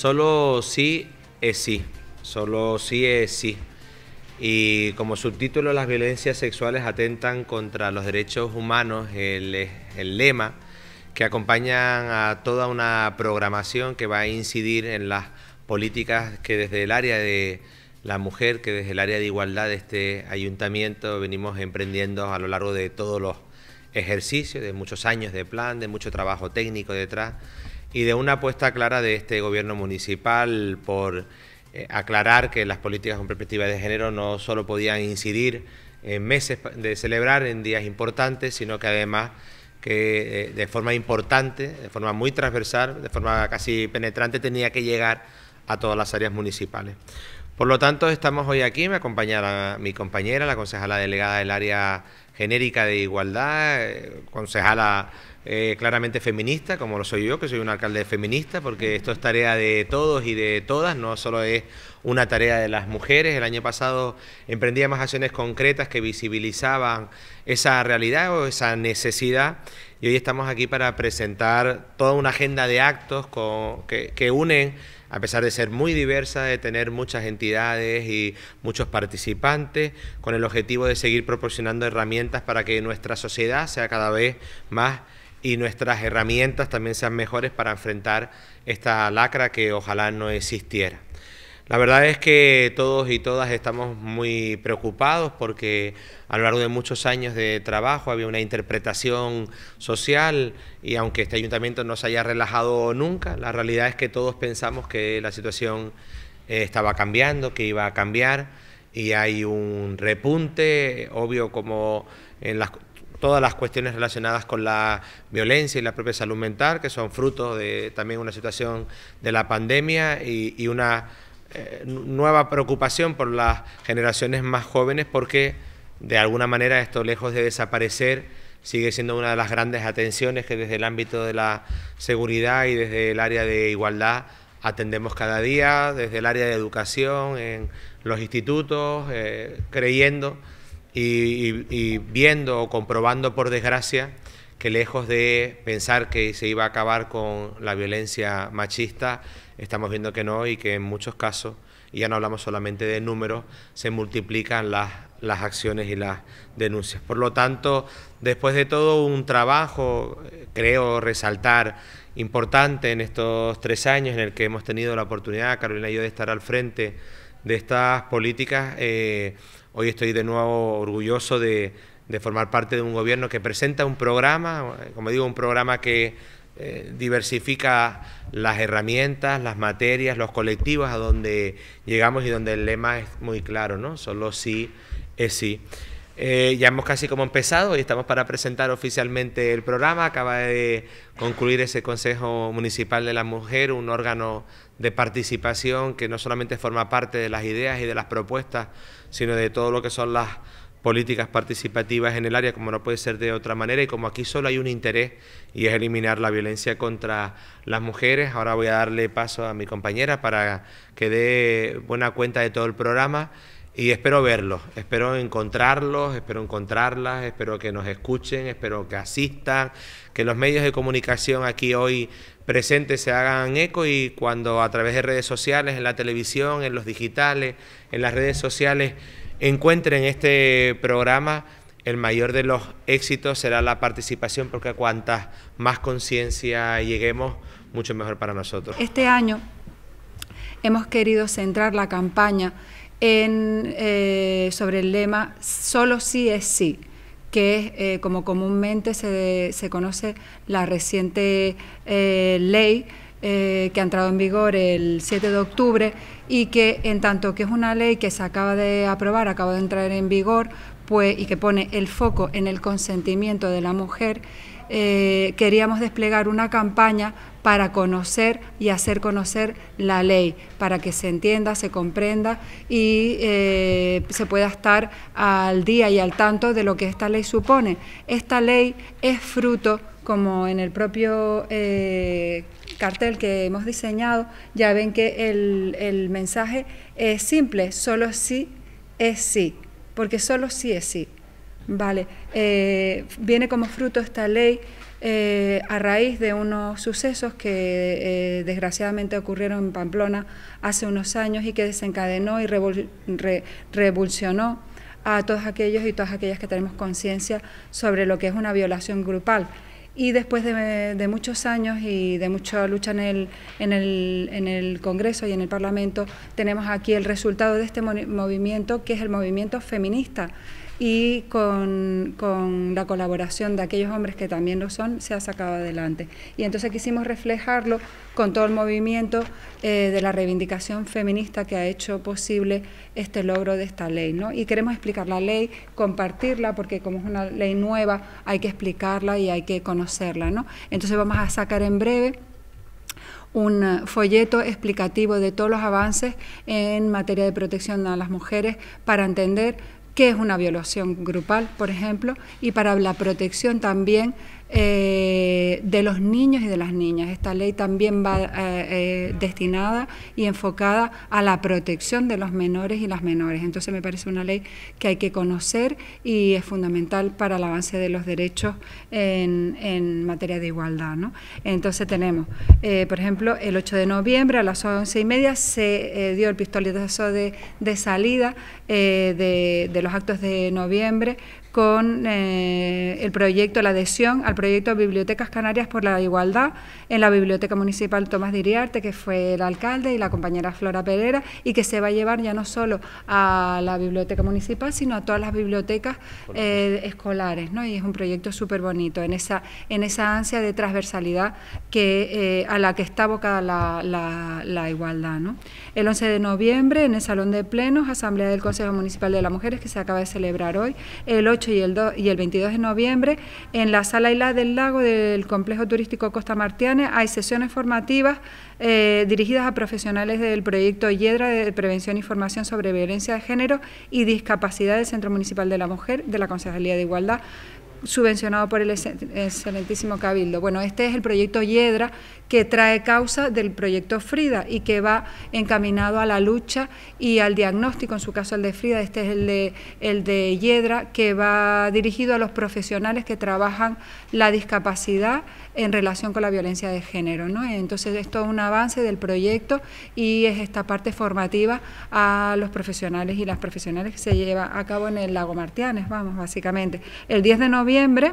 Solo sí es sí, solo sí es sí. Y como subtítulo, las violencias sexuales atentan contra los derechos humanos, el, lema que acompañan a toda una programación que va a incidir en las políticas que desde el área de la mujer, que desde el área de igualdad de este ayuntamiento venimos emprendiendo a lo largo de todos los ejercicios, de muchos años de plan, de mucho trabajo técnico detrás y de una apuesta clara de este gobierno municipal por eh, aclarar que las políticas con perspectiva de género no solo podían incidir en meses de celebrar, en días importantes, sino que además que eh, de forma importante, de forma muy transversal, de forma casi penetrante, tenía que llegar a todas las áreas municipales. Por lo tanto, estamos hoy aquí, me acompaña mi compañera, la concejala delegada del área genérica de igualdad, eh, concejala eh, claramente feminista, como lo soy yo, que soy un alcalde feminista, porque esto es tarea de todos y de todas, no solo es una tarea de las mujeres. El año pasado emprendíamos acciones concretas que visibilizaban esa realidad o esa necesidad y hoy estamos aquí para presentar toda una agenda de actos que, que unen a pesar de ser muy diversa, de tener muchas entidades y muchos participantes, con el objetivo de seguir proporcionando herramientas para que nuestra sociedad sea cada vez más y nuestras herramientas también sean mejores para enfrentar esta lacra que ojalá no existiera. La verdad es que todos y todas estamos muy preocupados porque a lo largo de muchos años de trabajo había una interpretación social y aunque este ayuntamiento no se haya relajado nunca, la realidad es que todos pensamos que la situación eh, estaba cambiando, que iba a cambiar y hay un repunte, obvio como en las todas las cuestiones relacionadas con la violencia y la propia salud mental, que son fruto de también una situación de la pandemia y, una eh, nueva preocupación por las generaciones más jóvenes, porque de alguna manera esto lejos de desaparecer sigue siendo una de las grandes atenciones que desde el ámbito de la seguridad y desde el área de igualdad atendemos cada día, desde el área de educación, en los institutos, eh, creyendo y, viendo o comprobando, por desgracia, que lejos de pensar que se iba a acabar con la violencia machista, estamos viendo que no y que en muchos casos, y ya no hablamos solamente de números, se multiplican las, las acciones y las denuncias. Por lo tanto, después de todo un trabajo, creo resaltar, importante en estos tres años en el que hemos tenido la oportunidad, Carolina y yo, de estar al frente de estas políticas, eh, Hoy estoy de nuevo orgulloso de, formar parte de un gobierno que presenta un programa, como digo, un programa que eh, diversifica las herramientas, las materias, los colectivos a donde llegamos y donde el lema es muy claro, ¿no? Solo sí es sí. Eh, ya hemos casi como empezado y estamos para presentar oficialmente el programa. Acaba de concluir ese Consejo Municipal de la Mujer, un órgano de participación que no solamente forma parte de las ideas y de las propuestas sino de todo lo que son las políticas participativas en el área, como no puede ser de otra manera, y como aquí solo hay un interés y es eliminar la violencia contra las mujeres. Ahora voy a darle paso a mi compañera para que dé buena cuenta de todo el programa y espero verlos, espero encontrarlos, espero encontrarlas, espero que nos escuchen, espero que asistan, que los medios de comunicación aquí hoy presentes se hagan eco y cuando a través de redes sociales, en la televisión, en los digitales, en las redes sociales, encuentren este programa, el mayor de los éxitos será la participación porque cuantas más conciencia lleguemos, mucho mejor para nosotros. Este año hemos querido centrar la campaña eh, sobre el lema solo sí es sí, que es eh, como comúnmente se, se, conoce la reciente eh, ley que ha entrado en vigor el 7 de octubre y que en tanto que es una ley que se acaba de aprobar, acaba de entrar en vigor, pues, y que pone el foco en el consentimiento de la mujer, queríamos desplegar una campaña para conocer y hacer conocer la ley, para que se entienda, se comprenda y eh, se pueda estar al día y al tanto de lo que esta ley supone. Esta ley es fruto, como en el propio eh, cartel que hemos diseñado, ya ven que el, mensaje es simple, solo sí es sí, porque solo sí es sí. Vale, eh, viene como fruto esta ley eh, a raíz de unos sucesos que eh, desgraciadamente ocurrieron en Pamplona hace unos años y que desencadenó y revolucionó a todos aquellos y todas aquellas que tenemos conciencia sobre lo que es una violación grupal. Y después de, muchos años y de mucha lucha en, el, en el Congreso y en el Parlamento, tenemos aquí el resultado de este movimiento, que es el movimiento feminista, y con, la colaboración de aquellos hombres que también lo son, se ha sacado adelante. Y entonces quisimos reflejarlo con todo el movimiento eh, de la reivindicación feminista que ha hecho posible este logro de esta ley. ¿no? Y queremos explicar la ley, compartirla, porque como es una ley nueva, hay que explicarla y hay que conocerla. ¿no? Entonces vamos a sacar en breve un folleto explicativo de todos los avances en materia de protección a las mujeres para entender que es una violación grupal, por ejemplo, y para la protección también eh, de los niños y de las niñas. Esta ley también va eh, eh, destinada y enfocada a la protección de los menores y las menores. Entonces me parece una ley que hay que conocer y es fundamental para el avance de los derechos en, materia de igualdad. Entonces tenemos, por ejemplo, el 8 de noviembre a las 11 y media se dio el pistoletazo de, salida de, de los actos de noviembre con eh, el proyecto, la adhesión al proyecto Bibliotecas Canarias por la Igualdad en la Biblioteca Municipal Tomás de Iriarte, que fue el alcalde y la compañera Flora Pereira, y que se va a llevar ya no solo a la Biblioteca Municipal, sino a todas las bibliotecas eh, escolares, ¿no? Y es un proyecto súper bonito, en esa, en esa ansia de transversalidad que, eh, a la que está abocada la, igualdad, El 11 de noviembre, en el Salón de Plenos, Asamblea del Consejo Municipal de las Mujeres, que se acaba de celebrar hoy, el y el, 22 de noviembre en la Sala Isla del Lago del Complejo Turístico Costa Martiana hay sesiones formativas eh, dirigidas a profesionales del proyecto Hiedra de Prevención y Formación sobre Violencia de Género y Discapacidad del Centro Municipal de la Mujer de la Concejalía de Igualdad subvencionado por el excelentísimo Cabildo. Bueno, este es el proyecto Hiedra que trae causa del proyecto Frida y que va encaminado a la lucha y al diagnóstico, en su caso el de Frida, este es el de, el de Hiedra, que va dirigido a los profesionales que trabajan la discapacidad en relación con la violencia de género. ¿no? Entonces es todo un avance del proyecto y es esta parte formativa a los profesionales y las profesionales que se lleva a cabo en el Lago Martianes, vamos, básicamente. El 10 de noviembre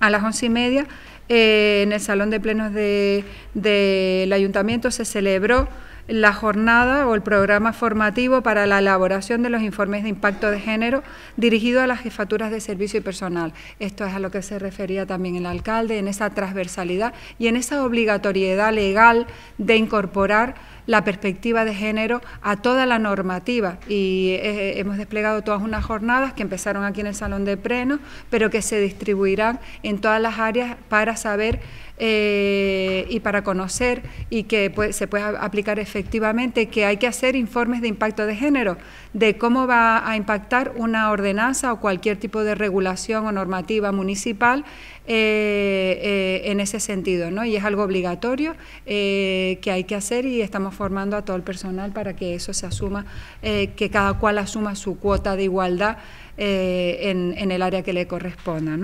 a las once y media eh, en el Salón de Plenos del Ayuntamiento se celebró la jornada o el programa formativo para la elaboración de los informes de impacto de género dirigido a las jefaturas de servicio y personal. Esto es a lo que se refería también el alcalde, en esa transversalidad y en esa obligatoriedad legal de incorporar la perspectiva de género a toda la normativa. Y eh, eh, hemos desplegado todas unas jornadas que empezaron aquí en el Salón de prensa pero que se distribuirán en todas las áreas para saber eh, y para conocer y que se pueda aplicar efectivamente, que hay que hacer informes de impacto de género, de cómo va a impactar una ordenanza o cualquier tipo de regulación o normativa municipal eh, eh, en ese sentido, Y es algo obligatorio que hay que hacer y estamos formando a todo el personal para que eso se asuma, que cada cual asuma su cuota de igualdad en, el área que le corresponda,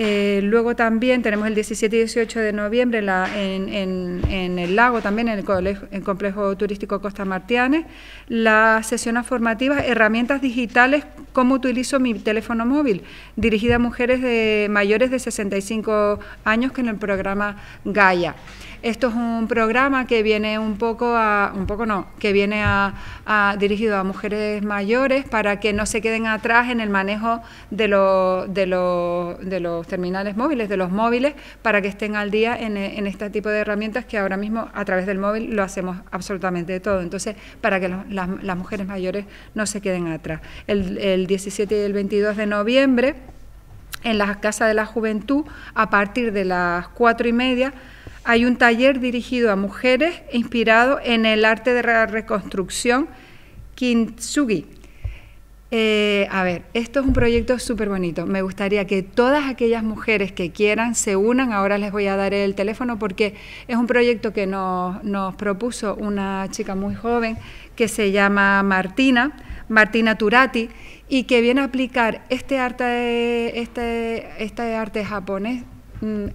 eh, luego también tenemos el 17 y 18 de noviembre en, el lago, también en el, complejo turístico Costa Martianes, las sesiones formativas Herramientas digitales, cómo utilizo mi teléfono móvil, dirigida a mujeres de, mayores de 65 años que en el programa Gaia. Esto es un programa que viene un poco a, un poco no, que viene a, dirigido a mujeres mayores para que no se queden atrás en el manejo de, de, de los terminales móviles, de los móviles, para que estén al día en, este tipo de herramientas que ahora mismo a través del móvil lo hacemos absolutamente todo. Entonces, para que las, mujeres mayores no se queden atrás. El, el 17 y el 22 de noviembre en las Casa de la juventud a partir de las cuatro y media hay un taller dirigido a mujeres inspirado en el arte de la reconstrucción Kintsugi. Eh, a ver, esto es un proyecto súper bonito. Me gustaría que todas aquellas mujeres que quieran se unan. Ahora les voy a dar el teléfono porque es un proyecto que nos, propuso una chica muy joven que se llama Martina, Martina Turati, y que viene a aplicar este arte, este, este arte japonés Mm,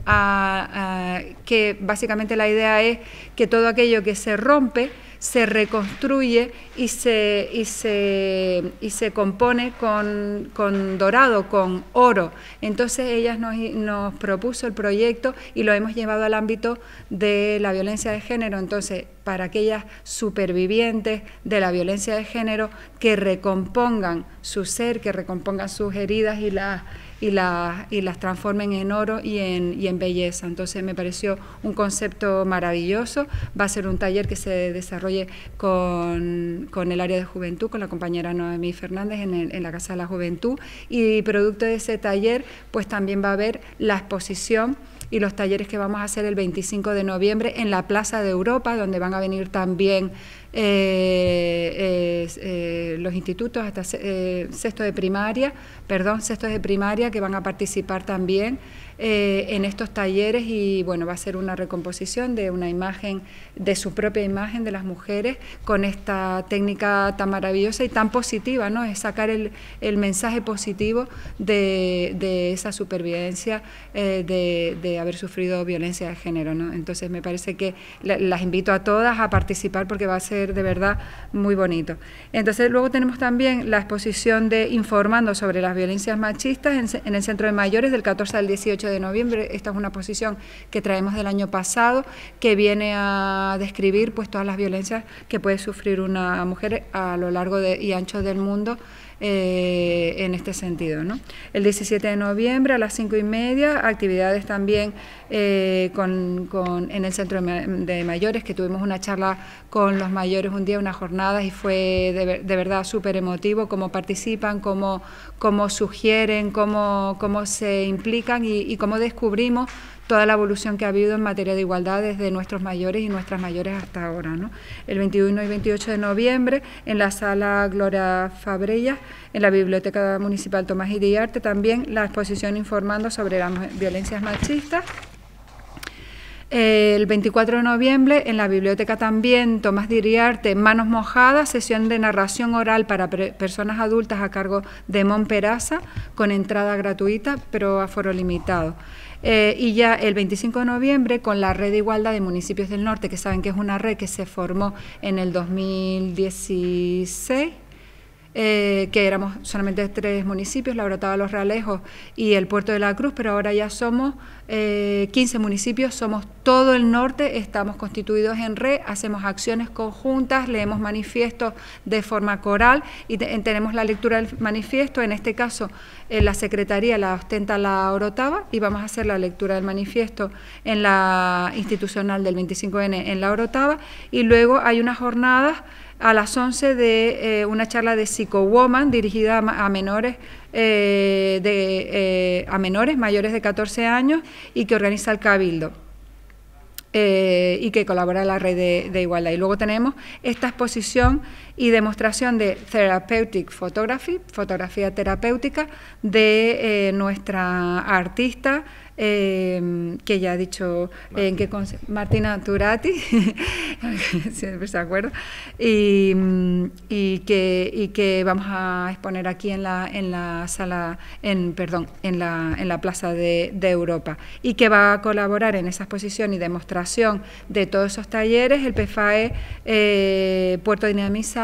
que básicamente la idea es que todo aquello que se rompe se reconstruye y se, y se, y se compone con, con, dorado, con oro. Entonces ellas nos, nos propuso el proyecto y lo hemos llevado al ámbito de la violencia de género. Entonces para aquellas supervivientes de la violencia de género que recompongan su ser, que recompongan sus heridas y las, y transformen en oro y en, belleza. Entonces me pareció un concepto maravilloso. Va a ser un taller que se desarrolle con, el área de juventud, con la compañera Noemí Fernández en, en la Casa de la Juventud. Y producto de ese taller, pues también va a haber la exposición y los talleres que vamos a hacer el 25 de noviembre en la Plaza de Europa, donde van a venir también eh, eh, los institutos hasta eh, sexto de primaria, perdón, sexto de primaria que van a participar también en estos talleres y bueno, va a ser una recomposición de una imagen, de su propia imagen de las mujeres con esta técnica tan maravillosa y tan positiva, ¿no? Es sacar el, mensaje positivo de, esa supervivencia de, haber sufrido violencia de género, ¿no? Entonces me parece que las invito a todas a participar porque va a ser de verdad muy bonito. Entonces luego tenemos también la exposición de Informando sobre las violencias machistas en, en el Centro de Mayores del 14 al 18 de noviembre. Esta es una exposición que traemos del año pasado que viene a describir pues todas las violencias que puede sufrir una mujer a lo largo de, y ancho del mundo eh, en este sentido. El 17 de noviembre a las 5 y media, actividades también eh, con, en el centro de mayores, que tuvimos una charla con los mayores un día, una jornada, y fue de, verdad súper emotivo cómo participan, cómo, cómo sugieren, cómo, cómo se implican y cómo descubrimos toda la evolución que ha habido en materia de igualdad desde nuestros mayores y nuestras mayores hasta ahora. ¿no? El 21 y 28 de noviembre, en la sala Gloria Fabrellas, en la Biblioteca Municipal Tomás y Diarte, también la exposición informando sobre las violencias machistas el 24 de noviembre en la biblioteca también Tomás Diriarte, Manos Mojadas, sesión de narración oral para personas adultas a cargo de Mon Peraza, con entrada gratuita pero aforo limitado. Eh, y ya el 25 de noviembre con la Red de Igualdad de Municipios del Norte, que saben que es una red que se formó en el 2016. Eh, que éramos solamente tres municipios, La de Los Realejos y el Puerto de la Cruz, pero ahora ya somos 15 eh, municipios, somos todo el norte, estamos constituidos en red, hacemos acciones conjuntas, leemos manifiestos de forma coral y tenemos la lectura del manifiesto. En este caso, eh, la Secretaría la ostenta la Orotava y vamos a hacer la lectura del manifiesto en la institucional del 25N en la Orotava y luego hay unas jornadas a las 11 de eh, una charla de Woman dirigida a menores eh, eh, a menores mayores de 14 años y que organiza el Cabildo. Eh, y que colabora la red de, igualdad. Y luego tenemos esta exposición y demostración de therapeutic photography, fotografía terapéutica, de eh, nuestra artista, eh, que ya ha dicho eh, en Martina Turati, siempre se acuerda, y, que, que, vamos a exponer aquí en la, en la sala, en, perdón, en la, en la Plaza de, de, Europa, y que va a colaborar en esa exposición y demostración de todos esos talleres, el PFAE Puerto Dinamiza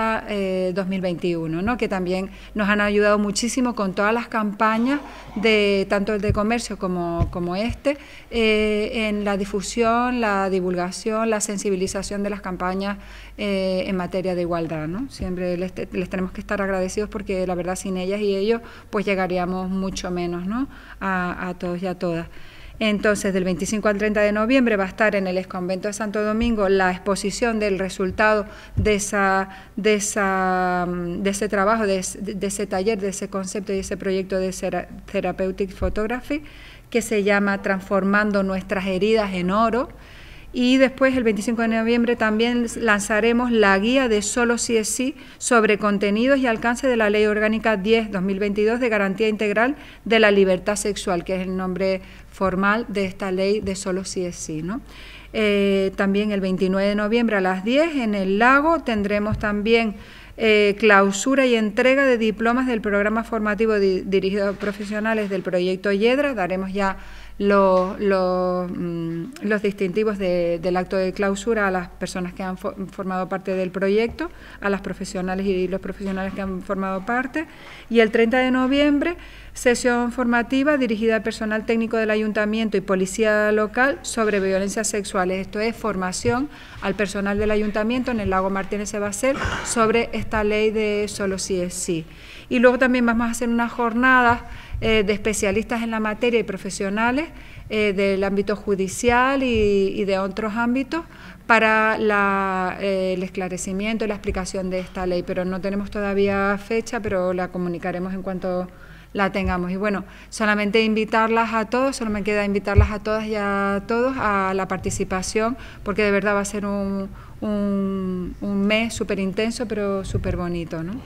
2021, eh, ¿no? que también nos han ayudado muchísimo con todas las campañas, de tanto el de comercio como, este, eh, en la difusión, la divulgación, la sensibilización de las campañas eh, en materia de igualdad. Siempre les, tenemos que estar agradecidos porque la verdad sin ellas y ellos pues llegaríamos mucho menos ¿no? a todos y a todas. Entonces, del 25 al 30 de noviembre va a estar en el exconvento de Santo Domingo la exposición del resultado de, esa, de, mm, ese trabajo, de, de ese taller, de ese concepto y ese proyecto de Therapeutic Photography que se llama Transformando nuestras heridas en oro y después, el 25 de noviembre, también lanzaremos la guía de Solo si es sí sobre contenidos y alcance de la Ley Orgánica 10-2022 de Garantía Integral de la Libertad Sexual, que es el nombre formal de esta ley de Solo si es sí. ¿no? Eh, también el 29 de noviembre a las 10 en el lago tendremos también eh, clausura y entrega de diplomas del programa formativo dirigido a profesionales del proyecto Yedra. Daremos ya Mm, los distintivos del acto de clausura a las personas que han formado parte del proyecto, a las profesionales y los profesionales que han formado parte. Y el 30 de noviembre, sesión formativa dirigida al personal técnico del ayuntamiento y policía local sobre violencias sexuales. Esto es formación al personal del ayuntamiento en el lago Martínez Ebacel sobre esta ley de solo si es sí. Y luego también vamos a hacer unas jornadas eh, de especialistas en la materia y profesionales eh, del ámbito judicial y, de otros ámbitos para eh, el esclarecimiento y la explicación de esta ley, pero no tenemos todavía fecha, pero la comunicaremos en cuanto la tengamos. Y bueno, solamente invitarlas a todos, solo me queda invitarlas a todas y a todos a la participación, porque de verdad va a ser un, un, mes súper intenso, pero súper bonito. ¿no?